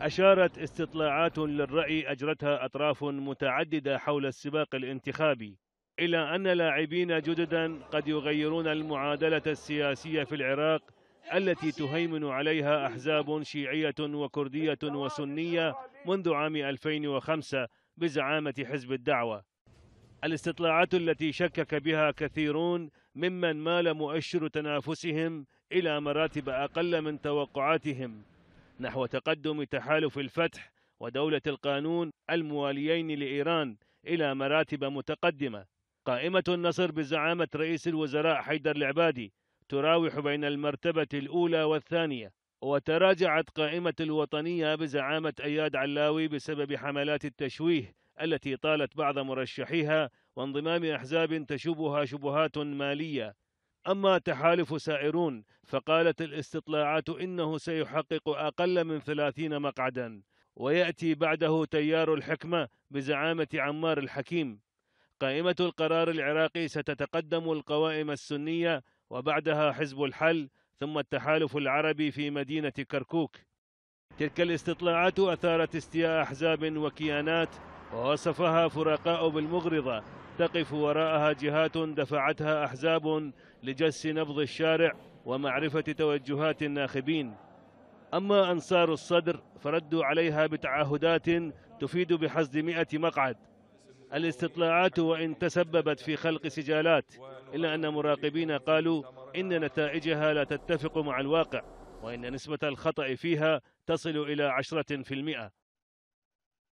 أشارت استطلاعات للرأي أجرتها أطراف متعددة حول السباق الانتخابي إلى أن لاعبين جددا قد يغيرون المعادلة السياسية في العراق التي تهيمن عليها أحزاب شيعية وكردية وسنية منذ عام 2005 بزعامة حزب الدعوة الاستطلاعات التي شكك بها كثيرون ممن مال مؤشر تنافسهم إلى مراتب أقل من توقعاتهم نحو تقدم تحالف الفتح ودولة القانون المواليين لإيران إلى مراتب متقدمة قائمة النصر بزعامة رئيس الوزراء حيدر العبادي تراوح بين المرتبة الأولى والثانية وتراجعت قائمة الوطنية بزعامة أياد علاوي بسبب حملات التشويه التي طالت بعض مرشحيها وانضمام أحزاب تشوبها شبهات مالية أما تحالف سائرون فقالت الاستطلاعات إنه سيحقق أقل من ثلاثين مقعدا ويأتي بعده تيار الحكمة بزعامة عمار الحكيم قائمة القرار العراقي ستتقدم القوائم السنية وبعدها حزب الحل ثم التحالف العربي في مدينة كركوك تلك الاستطلاعات أثارت استياء أحزاب وكيانات ووصفها فرقاء بالمغرضة تقف وراءها جهات دفعتها أحزاب لجس نبض الشارع ومعرفة توجهات الناخبين أما أنصار الصدر فردوا عليها بتعهدات تفيد بحصد مئة مقعد الاستطلاعات وإن تسببت في خلق سجالات إلا أن مراقبين قالوا إن نتائجها لا تتفق مع الواقع وإن نسبة الخطأ فيها تصل إلى عشرة في المئة